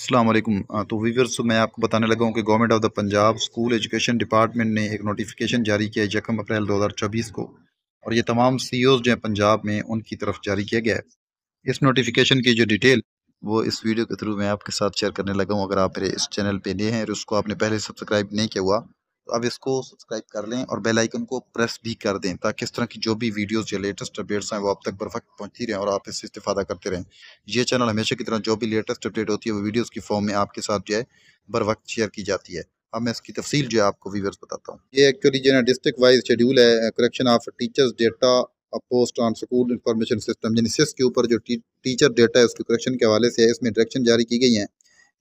अल्लाम हाँ, तो वीवर्स मैं आपको बताने लगा हूँ कि government of the Punjab school education department ने एक नोटिफिकेशन जारी किया है यकम अप्रैल 2024 को और ये तमाम सी ओज़ e जो हैं पंजाब में उनकी तरफ जारी किया गया है इस नोटिफिकेशन की जो डिटेल वो इस वीडियो के थ्रू मैं आपके साथ शेयर करने लगा हूँ अगर आप मेरे इस चैनल पर नए हैं और उसको आपने पहले सब्सक्राइब नहीं किया हुआ तो अब इसको सब्सक्राइब कर लें और बेल आइकन को प्रेस भी कर दें ताकि इस तरह की जो भी वीडियोस या लेटेस्ट अपडेट्स हैं वो आप तक बर वक्त पहुँचती रहें और आप इससे इस्तेफादा करते रहें ये चैनल हमेशा की तरह जो भी लेटेस्ट अपडेट होती है वो वीडियोज़ की फॉर्म में आपके साथ जो है बर वक्त शेयर की जाती है अब मैं इसकी तफसील जो है आपको व्यवर्स बताता हूँ ये एक्चुअली जो है डिस्ट्रिक्ट वाइज शेड्यूल है correction of teachers data post on school information system यानी सिस के ऊपर जो टी, टीचर डेटा है उसके करेक्शन के हवाले से है इसमें डायरेक्शन जारी की गई है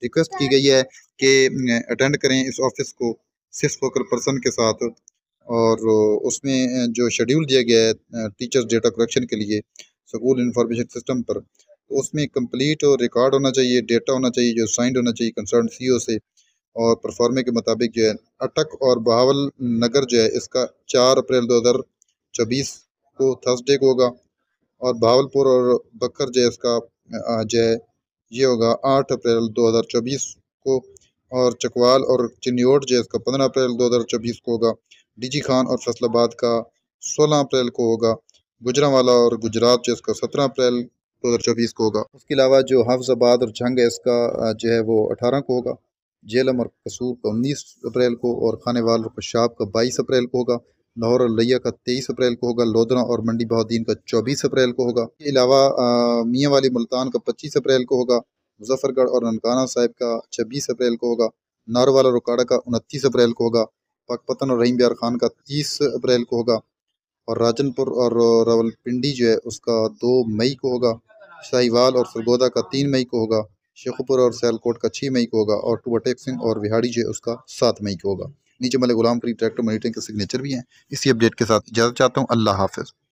रिक्वेस्ट की गई है कि अटेंड करें इस ऑफिस को सिर्फ फोकल पर्सन के साथ और उसमें जो शेड्यूल दिया गया है टीचर्स डेटा कलेक्शन के लिए स्कूल इंफॉर्मेशन सिस्टम पर तो उसमें कंप्लीट और रिकॉर्ड होना चाहिए डेटा होना चाहिए जो साइंड होना चाहिए कंसर्न सी e से और परफॉर्मे के मुताबिक जो है अटक और बहावल नगर जो है इसका चार अप्रैल दो हज़ार चौबीस को थर्सडे को होगा और बहावलपुर और बकर जो है इसका जो है ये होगा आठ अप्रैल दो हज़ार चौबीस को और चकवाल और चिन्योट जो इसका पंद्रह अप्रैल दो हज़ार चौबीस को होगा डीजी खान और फैसलाबाद का सोलह अप्रैल को होगा गुजरावाला और गुजरात जो इसका सत्रह अप्रैल दो हज़ार चौबीस को होगा उसके अलावा जो हाफजाबाद और झंग है इसका जो है वो अठारह को होगा जेलम और कसूर का उन्नीस अप्रैल को और वाल और कशाब का बाईस अप्रैल को होगा लाहौर और लिया का तेईस अप्रैल को होगा लोधरा और मंडी बहाद्दीन का चौबीस अप्रैल को होगा इसके अलावा मियाँ वाली मुल्तान का पच्चीस अप्रैल को होगा मुजफ्फरगढ़ और ननकाना साहिब का छब्बीस अप्रैल को होगा नारवाला रोकाड़ा का उनतीस अप्रैल को होगा पाकपतन और रहीम ब्यार खान का तीस अप्रैल को होगा और राजनपुर और रावलपिंडी जो है उसका दो मई को होगा शाहीवाल और सरगोदा का तीन मई को होगा शेखपुर और सैलकोट का छः मई को होगा और टूबाटेक सिंह और विहाड़ी जो है उसका सात मई को होगा नीचे मले गुलाम प्री ट्रैक्टर मोनिटरिंग के सिग्नेचर भी हैं इसी अपडेट के साथ इजाज़त चाहता हूँ अल्लाह हाफिज़